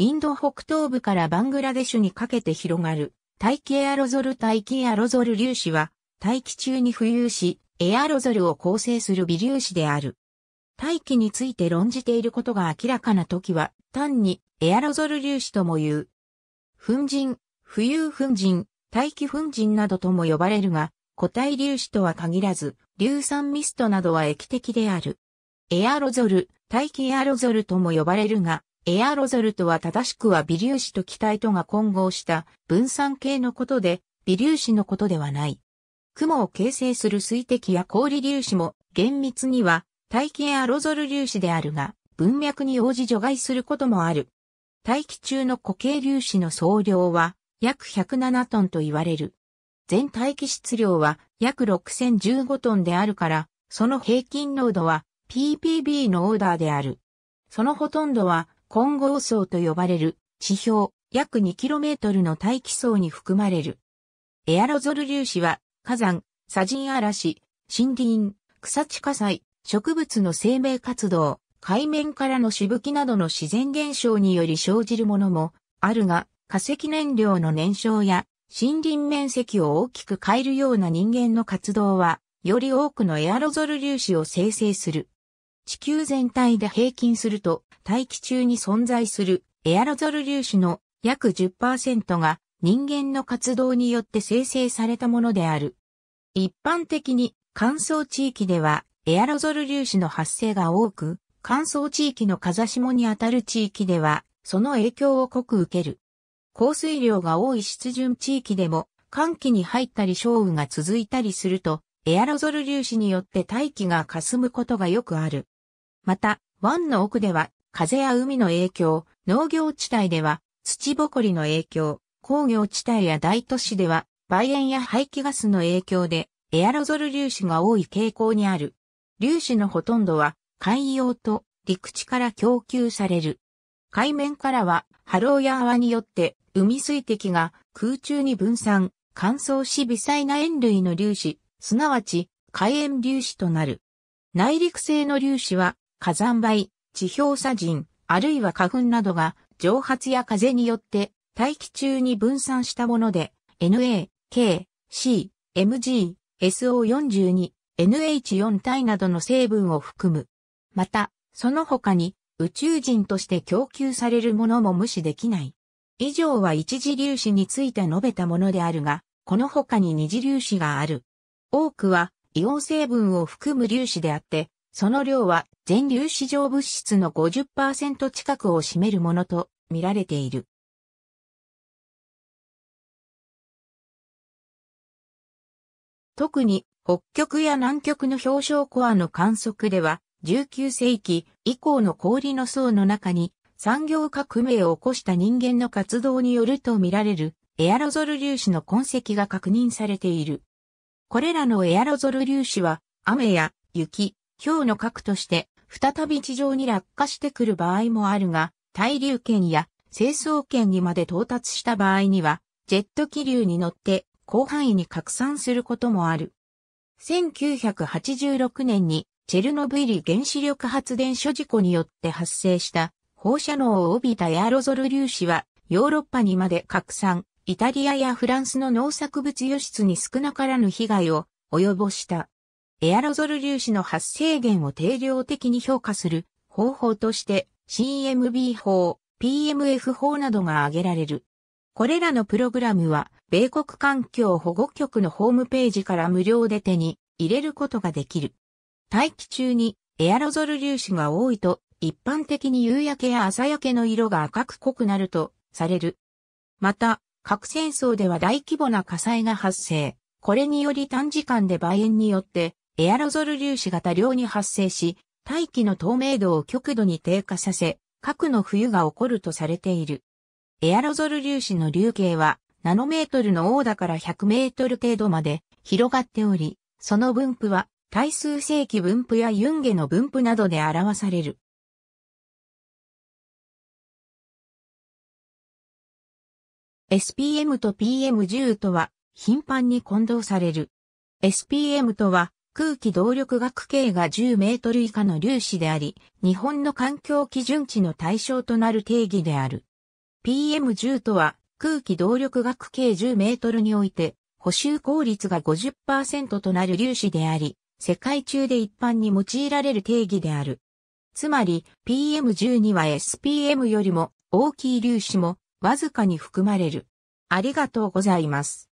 インド北東部からバングラデシュにかけて広がる、大気エアロゾル大気エアロゾル粒子は、大気中に浮遊し、エアロゾルを構成する微粒子である。大気について論じていることが明らかな時は、単にエアロゾル粒子とも言う。粉塵、浮遊粉塵、大気粉塵などとも呼ばれるが、固体粒子とは限らず、硫酸ミストなどは液滴である。エアロゾル、大気エアロゾルとも呼ばれるが、エアロゾルとは正しくは微粒子と気体とが混合した分散系のことで、微粒子のことではない。雲を形成する水滴や氷粒子も厳密には大気エアロゾル粒子であるが、文脈に応じ除外することもある。大気中の固形粒子の総量は約107トンと言われる。全大気質量は約6015トンであるから、その平均濃度は ppb のオーダーである。そのほとんどは混合層と呼ばれる地表約 2km の大気層に含まれる。エアロゾル粒子は火山、砂塵嵐、森林、草地火災、植物の生命活動、海面からのしぶきなどの自然現象により生じるものもあるが、化石燃料の燃焼や森林面積を大きく変えるような人間の活動は、より多くのエアロゾル粒子を生成する。地球全体で平均すると、大気中に存在するエアロゾル粒子の約10%が人間の活動によって生成されたものである。一般的に乾燥地域ではエアロゾル粒子の発生が多く、乾燥地域の風下にあたる地域では、その影響を濃く受ける。降水量が多い湿潤地域でも、寒気に入ったり少雨が続いたりすると、エアロゾル粒子によって大気が霞むことがよくある。また、湾の奥では、風や海の影響、農業地帯では、土ぼこりの影響、工業地帯や大都市では、梅塩や排気ガスの影響で、エアロゾル粒子が多い傾向にある。粒子のほとんどは、海洋と陸地から供給される。海面からは、波浪や泡によって、海水滴が空中に分散、乾燥し微細な塩類の粒子、すなわち海塩粒子となる。内陸性の粒子は火山灰、地表砂塵、あるいは花粉などが蒸発や風によって大気中に分散したもので、NA、K、C、MG、SO42、NH4 体などの成分を含む。また、その他に宇宙人として供給されるものも無視できない。以上は一次粒子について述べたものであるが、この他に二次粒子がある。多くは、イオン成分を含む粒子であって、その量は全粒子状物質の50%近くを占めるものと見られている。特に北極や南極の氷床コアの観測では、19世紀以降の氷の層の中に産業革命を起こした人間の活動によると見られるエアロゾル粒子の痕跡が確認されている。これらのエアロゾル粒子は雨や雪、氷の核として再び地上に落下してくる場合もあるが、対流圏や成層圏にまで到達した場合には、ジェット気流に乗って広範囲に拡散することもある。1986年にチェルノブイリ原子力発電所事故によって発生した放射能を帯びたエアロゾル粒子はヨーロッパにまで拡散、イタリアやフランスの農作物輸出に少なからぬ被害を及ぼした。エアロゾル粒子の発生源を定量的に評価する方法として CMB 法、PMF 法などが挙げられる。これらのプログラムは、米国環境保護局のホームページから無料で手に入れることができる。大気中にエアロゾル粒子が多いと、一般的に夕焼けや朝焼けの色が赤く濃くなるとされる。また、核戦争では大規模な火災が発生。これにより短時間で梅煙によってエアロゾル粒子が多量に発生し、大気の透明度を極度に低下させ、核の冬が起こるとされている。エアロゾル粒子の流形は、ナノメートルの王だから100メートル程度まで広がっており、その分布は、対数世紀分布やユンゲの分布などで表される。SPM と PM10 とは頻繁に混同される。SPM とは空気動力学系が10メートル以下の粒子であり、日本の環境基準値の対象となる定義である。PM10 とは、空気動力学系10メートルにおいて、補修効率が50%となる粒子であり、世界中で一般に用いられる定義である。つまり、p m 1には SPM よりも大きい粒子もわずかに含まれる。ありがとうございます。